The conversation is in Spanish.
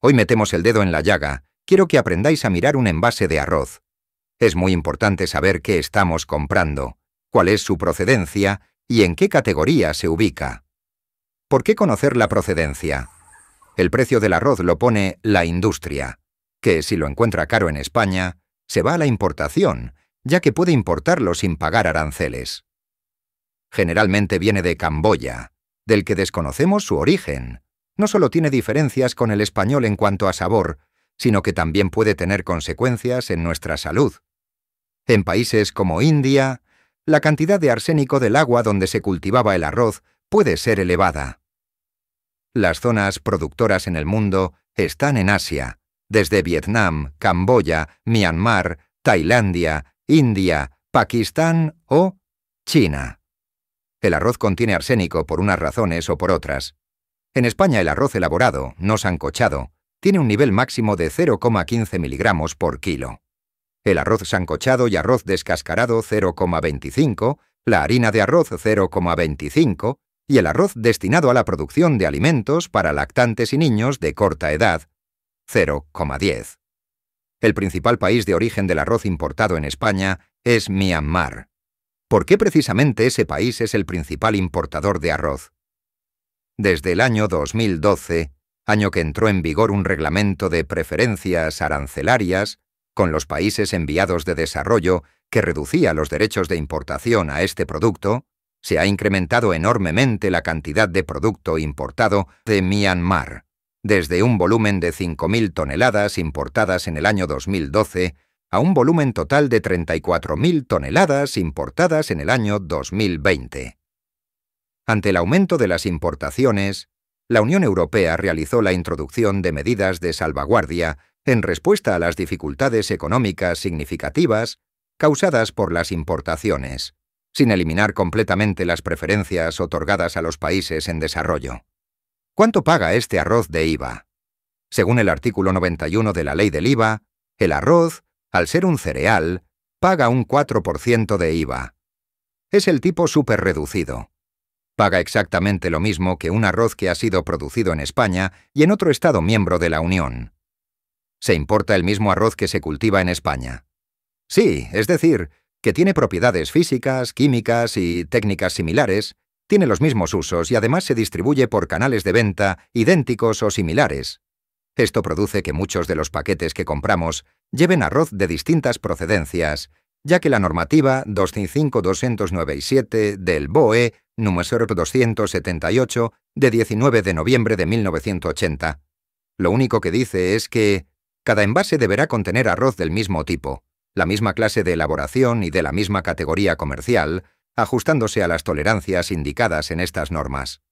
Hoy metemos el dedo en la llaga. Quiero que aprendáis a mirar un envase de arroz. Es muy importante saber qué estamos comprando, cuál es su procedencia y en qué categoría se ubica. ¿Por qué conocer la procedencia? El precio del arroz lo pone la industria, que si lo encuentra caro en España, se va a la importación, ya que puede importarlo sin pagar aranceles. Generalmente viene de Camboya, del que desconocemos su origen no solo tiene diferencias con el español en cuanto a sabor, sino que también puede tener consecuencias en nuestra salud. En países como India, la cantidad de arsénico del agua donde se cultivaba el arroz puede ser elevada. Las zonas productoras en el mundo están en Asia, desde Vietnam, Camboya, Myanmar, Tailandia, India, Pakistán o China. El arroz contiene arsénico por unas razones o por otras, en España el arroz elaborado, no sancochado, tiene un nivel máximo de 0,15 miligramos por kilo. El arroz sancochado y arroz descascarado 0,25, la harina de arroz 0,25 y el arroz destinado a la producción de alimentos para lactantes y niños de corta edad 0,10. El principal país de origen del arroz importado en España es Myanmar. ¿Por qué precisamente ese país es el principal importador de arroz? desde el año 2012, año que entró en vigor un reglamento de preferencias arancelarias con los países enviados de desarrollo que reducía los derechos de importación a este producto, se ha incrementado enormemente la cantidad de producto importado de Myanmar, desde un volumen de 5.000 toneladas importadas en el año 2012 a un volumen total de 34.000 toneladas importadas en el año 2020. Ante el aumento de las importaciones, la Unión Europea realizó la introducción de medidas de salvaguardia en respuesta a las dificultades económicas significativas causadas por las importaciones, sin eliminar completamente las preferencias otorgadas a los países en desarrollo. ¿Cuánto paga este arroz de IVA? Según el artículo 91 de la ley del IVA, el arroz, al ser un cereal, paga un 4% de IVA. Es el tipo superreducido paga exactamente lo mismo que un arroz que ha sido producido en España y en otro Estado miembro de la Unión. Se importa el mismo arroz que se cultiva en España. Sí, es decir, que tiene propiedades físicas, químicas y técnicas similares, tiene los mismos usos y además se distribuye por canales de venta idénticos o similares. Esto produce que muchos de los paquetes que compramos lleven arroz de distintas procedencias, ya que la normativa 205-297 del BOE número 278, de 19 de noviembre de 1980. Lo único que dice es que cada envase deberá contener arroz del mismo tipo, la misma clase de elaboración y de la misma categoría comercial, ajustándose a las tolerancias indicadas en estas normas.